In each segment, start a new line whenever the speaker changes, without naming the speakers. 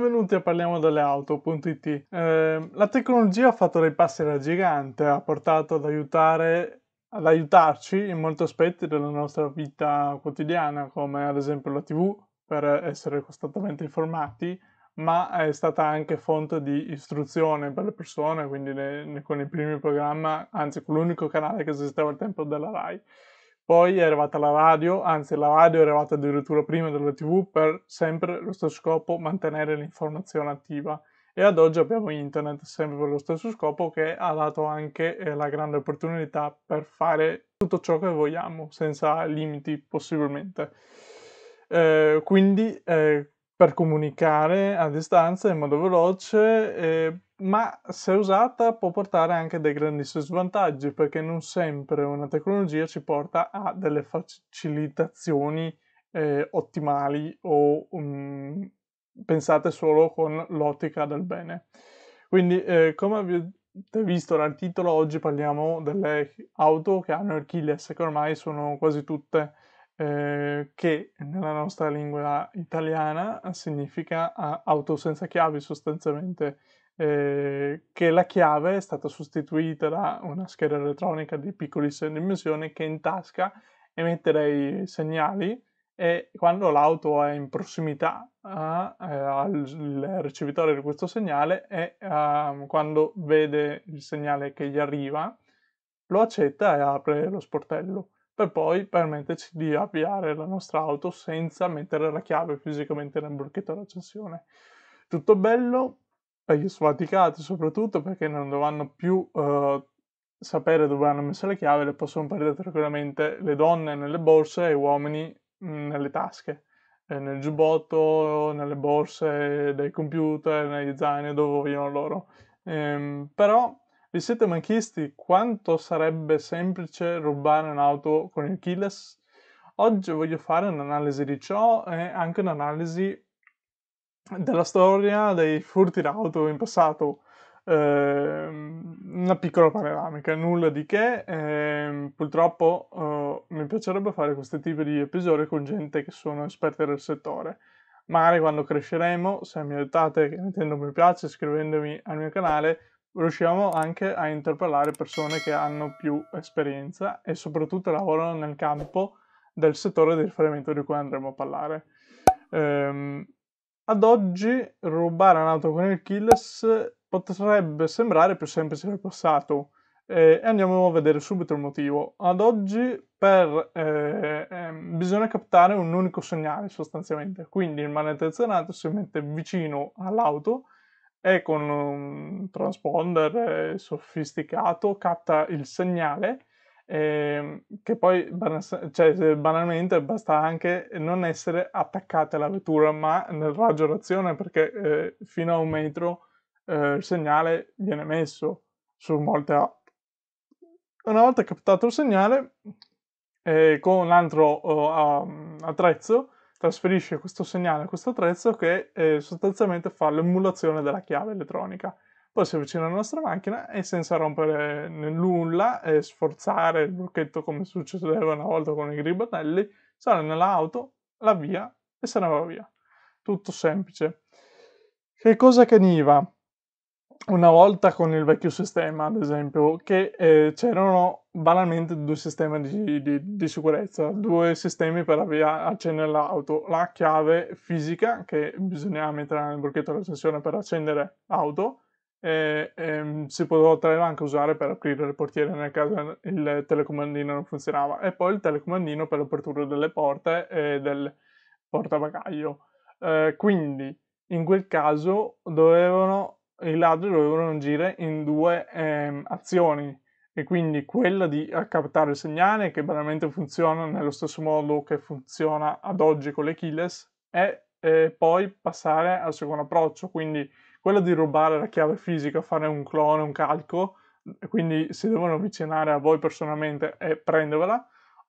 benvenuti a Parliamo delle Auto.it. Eh, la tecnologia ha fatto dei passi alla gigante, ha portato ad aiutare ad aiutarci in molti aspetti della nostra vita quotidiana, come ad esempio la TV, per essere costantemente informati, ma è stata anche fonte di istruzione per le persone, quindi ne, con i primi programmi, anzi con l'unico canale che esisteva al tempo della RAI. Poi è arrivata la radio, anzi la radio è arrivata addirittura prima della TV per sempre lo stesso scopo, mantenere l'informazione attiva. E ad oggi abbiamo internet sempre per lo stesso scopo che ha dato anche eh, la grande opportunità per fare tutto ciò che vogliamo, senza limiti possibilmente. Eh, quindi eh, per comunicare a distanza in modo veloce, eh, ma se usata può portare anche dei grandissimi svantaggi perché non sempre una tecnologia ci porta a delle facilitazioni eh, ottimali o um, pensate solo con l'ottica del bene. Quindi, eh, come avete visto dal titolo, oggi parliamo delle auto che hanno il keyless, che ormai sono quasi tutte eh, che nella nostra lingua italiana significa ah, auto senza chiavi sostanzialmente, eh, che la chiave è stata sostituita da una scheda elettronica di piccolissima dimensione che in tasca emette dei segnali e quando l'auto è in prossimità a, ah, eh, al ricevitore di questo segnale e eh, quando vede il segnale che gli arriva lo accetta e apre lo sportello per poi permetterci di avviare la nostra auto senza mettere la chiave fisicamente nel blocchetto d'accensione. Tutto bello per gli sfaticati soprattutto perché non dovranno più eh, sapere dove hanno messo le chiavi, le possono prendere tranquillamente le donne nelle borse e gli uomini mm, nelle tasche eh, nel giubbotto, nelle borse dei computer, negli zaini, dove vogliono loro. Ehm, però vi siete mai chiesti quanto sarebbe semplice rubare un'auto con il keyless? Oggi voglio fare un'analisi di ciò e anche un'analisi della storia dei furti d'auto in passato. Eh, una piccola panoramica, nulla di che. Eh, purtroppo eh, mi piacerebbe fare questo tipo di episodi con gente che sono esperte del settore. Magari quando cresceremo, se mi aiutate mettendo mi piace, iscrivendomi al mio canale, riusciamo anche a interpellare persone che hanno più esperienza e soprattutto lavorano nel campo del settore di riferimento di cui andremo a parlare. Ehm, ad oggi rubare un'auto con il Kills potrebbe sembrare più semplice del passato e andiamo a vedere subito il motivo. Ad oggi per, eh, eh, bisogna captare un unico segnale sostanzialmente, quindi il malintenzionato si mette vicino all'auto e con un transponder eh, sofisticato capta il segnale eh, che poi cioè, banalmente basta anche non essere attaccate alla vettura ma nel raggio d'azione perché eh, fino a un metro eh, il segnale viene messo su molte app. Una volta captato il segnale eh, con l'altro oh, attrezzo trasferisce questo segnale a questo attrezzo che eh, sostanzialmente fa l'emulazione della chiave elettronica. Poi si avvicina alla nostra macchina e senza rompere nulla e sforzare il blocchetto come succedeva una volta con i gribatelli, sale nell'auto, la via e se ne va via. Tutto semplice. Che cosa caniva? Una volta con il vecchio sistema, ad esempio, che eh, c'erano banalmente due sistemi di, di, di sicurezza, due sistemi per avvia- accendere l'auto, la chiave fisica che bisogna mettere nel bocchetto dell'accensione per accendere l'auto e, e, ehm, si poteva anche usare per aprire le portiere nel caso il telecomandino non funzionava e poi il telecomandino per l'apertura delle porte e del portabagaglio. Eh, quindi in quel caso dovevano, i ladri dovevano agire in due ehm, azioni e quindi quella di captare il segnale che banalmente funziona nello stesso modo che funziona ad oggi con le keyless e eh, poi passare al secondo approccio, quindi quella di rubare la chiave fisica, fare un clone, un calco, quindi si devono avvicinare a voi personalmente e prendervela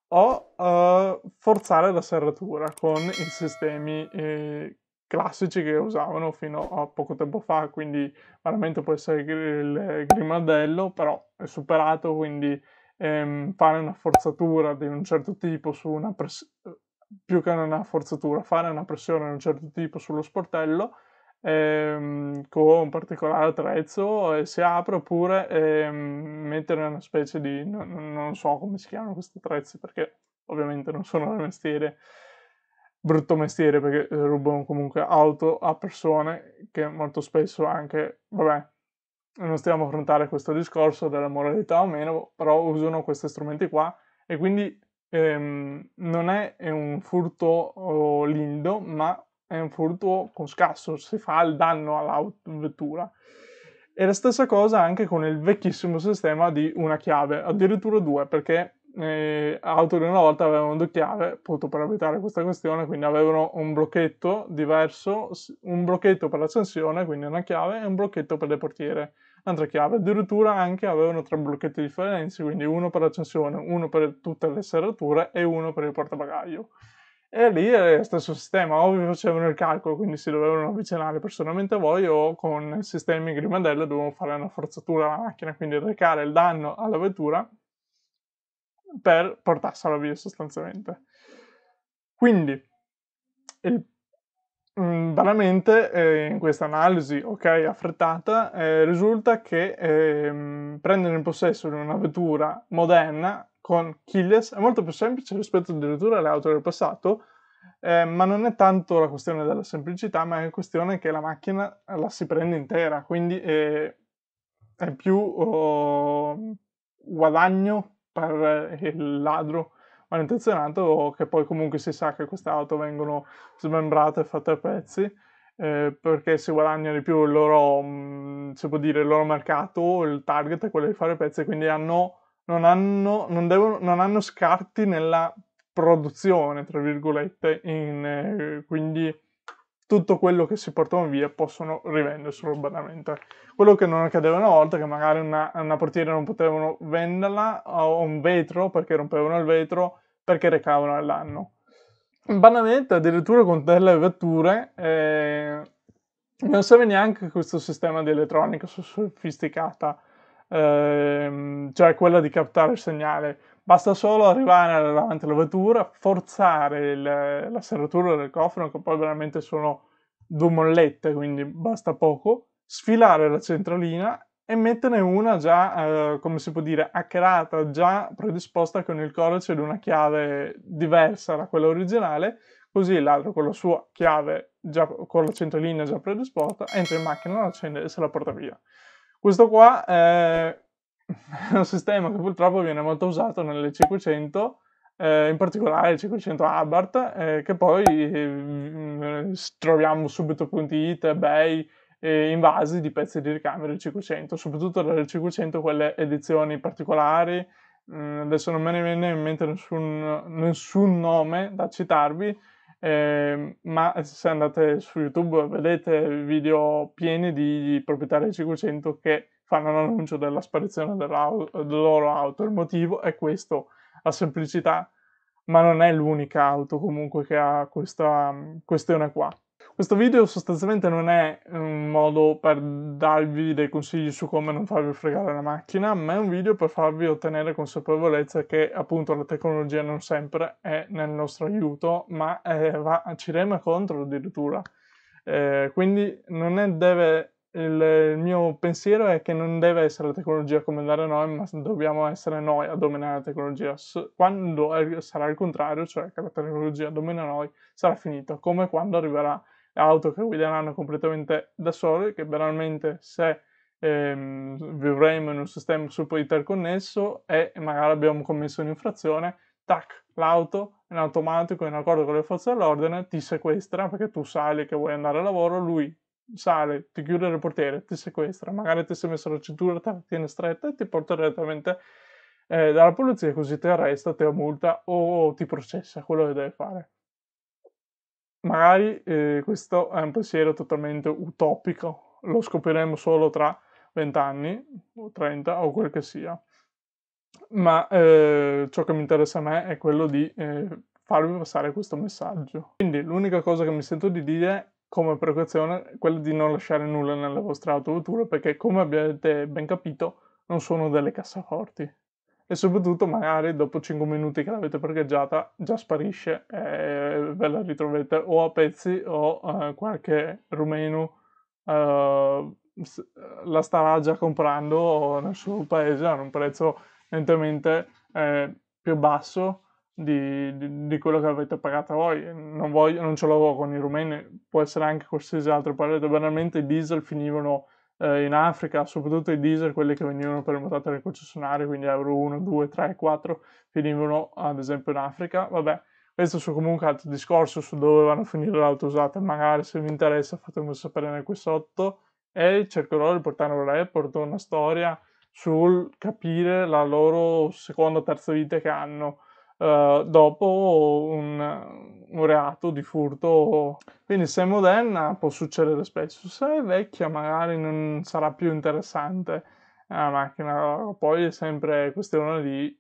o eh, forzare la serratura con i sistemi eh, classici che usavano fino a poco tempo fa, quindi veramente può essere il grimaldello, però è superato, quindi ehm, fare una forzatura di un certo tipo su una pressione, più che una forzatura, fare una pressione di un certo tipo sullo sportello ehm, con un particolare attrezzo e si apre oppure ehm, mettere una specie di, non, non so come si chiamano questi attrezzi perché ovviamente non sono del mestiere, brutto mestiere perché eh, rubano comunque auto a persone che molto spesso anche, vabbè, non stiamo a affrontare questo discorso della moralità o meno, però usano questi strumenti qua e quindi ehm, non è un furto oh, lindo, ma è un furto con scasso, si fa il danno all'autovettura. E la stessa cosa anche con il vecchissimo sistema di una chiave, addirittura due, perché eh, auto una volta avevano due chiavi, appunto per evitare questa questione, quindi avevano un blocchetto diverso, un blocchetto per l'accensione, quindi una chiave, e un blocchetto per le portiere, un'altra chiave. Addirittura anche avevano tre blocchetti differenti, quindi uno per l'accensione, uno per tutte le serrature e uno per il portabagaglio. E lì è lo stesso sistema, o vi facevano il calcolo, quindi si dovevano avvicinare personalmente a voi, o con sistemi Grimandello dovevano fare una forzatura alla macchina, quindi recare il danno alla vettura per portarsela via sostanzialmente. Quindi, il, mh, mm, banalmente, eh, in questa analisi, ok, affrettata, eh, risulta che eh, prendere in possesso di una vettura moderna con Killers è molto più semplice rispetto addirittura alle auto del passato, eh, ma non è tanto la questione della semplicità, ma è la questione che la macchina la si prende intera, quindi è, è più oh, guadagno per eh, il ladro malintenzionato che poi comunque si sa che queste auto vengono smembrate e fatte a pezzi eh, perché si guadagna di più il loro, mh, mm, può dire, il loro mercato, il target è quello di fare pezzi, quindi hanno, non, hanno, non, devono, non hanno scarti nella produzione, tra virgolette, in, eh, quindi tutto quello che si portavano via possono rivenderselo banalmente. Quello che non accadeva una volta, che magari una, una portiera non potevano venderla o un vetro perché rompevano il vetro perché recavano all'anno. Banalmente, addirittura con delle vetture, eh, non serve neanche questo sistema di elettronica sofisticata, eh, cioè quella di captare il segnale Basta solo arrivare davanti alla vettura, forzare il, la serratura del cofano, che poi veramente sono due mollette, quindi basta poco, sfilare la centralina e metterne una già, eh, come si può dire, hackerata, già predisposta con il codice di una chiave diversa da quella originale, così l'altro con la sua chiave, già, con la centralina già predisposta, entra in macchina, la accende e se la porta via. Questo qua... Eh, è un sistema che purtroppo viene molto usato nelle 500, eh, in particolare il 500 Abarth, eh, che poi mm, mm, eh, troviamo subito.it, eBay, invasi di pezzi di ricambio del 500, soprattutto del 500 quelle edizioni particolari, mm, adesso non me ne viene in mente nessun, nessun nome da citarvi, eh, ma se andate su YouTube vedete video pieni di proprietari del 500 che fanno l'annuncio della sparizione del, loro auto. Il motivo è questo, la semplicità, ma non è l'unica auto comunque che ha questa mm, questione qua. Questo video sostanzialmente non è un modo per darvi dei consigli su come non farvi fregare la macchina, ma è un video per farvi ottenere consapevolezza che appunto la tecnologia non sempre è nel nostro aiuto, ma eh, va, ci rema contro addirittura. Eh, quindi non è, deve il mio pensiero è che non deve essere la tecnologia a comandare noi, ma dobbiamo essere noi a dominare la tecnologia. Quando sarà il contrario, cioè che la tecnologia domina noi, sarà finito. Come quando arriverà auto che guideranno completamente da sole, che veramente se ehm, vivremo in un sistema super interconnesso e magari abbiamo commesso un'infrazione, tac, l'auto in automatico, in accordo con le forze dell'ordine, ti sequestra perché tu sai che vuoi andare a lavoro, lui sale, ti chiude il portiere, ti sequestra, magari ti sei messo la cintura, te la tiene stretta e ti porta direttamente eh, dalla polizia così ti arresta, ti multa o ti processa, quello che deve fare. Magari eh, questo è un pensiero totalmente utopico, lo scopriremo solo tra 20 anni o 30 o quel che sia. Ma eh, ciò che mi interessa a me è quello di eh, farvi passare questo messaggio. Quindi l'unica cosa che mi sento di dire come precauzione quella di non lasciare nulla nella vostra autovettura perché, come avete ben capito, non sono delle cassaforti. E soprattutto magari dopo 5 minuti che l'avete parcheggiata già sparisce e ve la ritrovate o a pezzi o eh, qualche rumeno eh, la starà già comprando nel suo paese a un prezzo lentamente eh, più basso di, di, di, quello che avete pagato voi. Non, voglio, non ce l'avevo con i rumeni, può essere anche qualsiasi altro paese. Banalmente i diesel finivano eh, in Africa, soprattutto i diesel, quelli che venivano permutati dai concessionari, quindi Euro 1, 2, 3, 4, finivano ad esempio in Africa. Vabbè, questo su comunque altro discorso su dove vanno a finire le auto usate. Magari se vi interessa fatemelo sapere nel qui sotto e cercherò di portare un report una storia sul capire la loro seconda o terza vita che hanno eh, dopo un, un, reato di furto. Quindi se è moderna può succedere spesso, se è vecchia magari non sarà più interessante eh, la macchina, poi è sempre questione di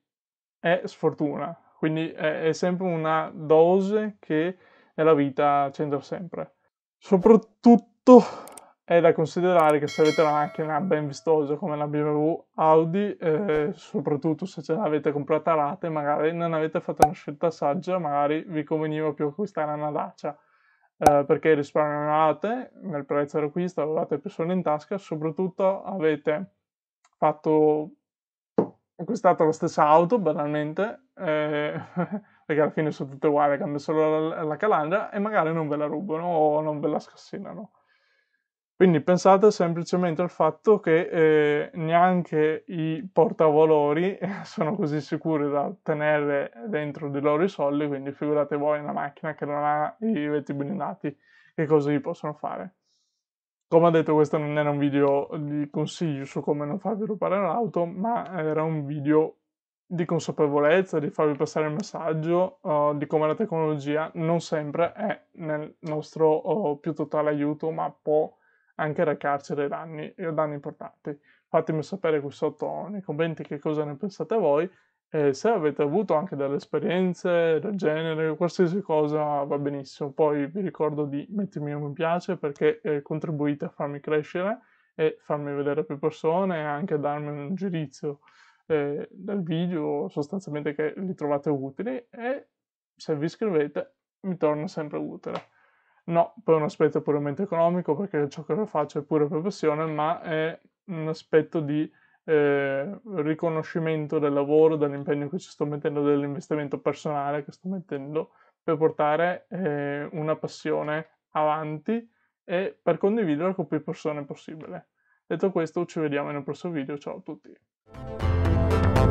è sfortuna, quindi è, è sempre una dose che nella vita c'entra sempre. Soprattutto è da considerare che se avete una macchina ben vistosa come la BMW Audi, eh, soprattutto se ce l'avete comprata a rate, magari non avete fatto una scelta saggia, magari vi conveniva più acquistare una Dacia, eh, perché risparmiano rate nel prezzo dell'acquisto, avevate più soldi in tasca, soprattutto avete fatto acquistato la stessa auto banalmente eh, perché alla fine sono tutte uguali cambia solo la, la calandra e magari non ve la rubano o non ve la scassinano quindi pensate semplicemente al fatto che eh, neanche i portavalori sono così sicuri da tenere dentro di loro i soldi, quindi figurate voi una macchina che non ha i vetri blindati, che cosa gli possono fare. Come ho detto questo non era un video di consigli su come non farvi rubare l'auto, ma era un video di consapevolezza, di farvi passare il messaggio uh, di come la tecnologia non sempre è nel nostro uh, più totale aiuto, ma può anche carcere danni, danni importanti. Fatemi sapere qui sotto nei commenti che cosa ne pensate voi e se avete avuto anche delle esperienze del genere, qualsiasi cosa va benissimo. Poi vi ricordo di mettermi un mi piace perché eh, contribuite a farmi crescere e farmi vedere più persone e anche darmi un giudizio eh, del video sostanzialmente che li trovate utili e se vi iscrivete mi torna sempre utile. No, per un aspetto puramente economico, perché ciò che faccio è pura professione, ma è un aspetto di eh, riconoscimento del lavoro, dell'impegno che ci sto mettendo, dell'investimento personale che sto mettendo per portare eh, una passione avanti e per condividerla con più persone possibile. Detto questo, ci vediamo nel prossimo video. Ciao a tutti.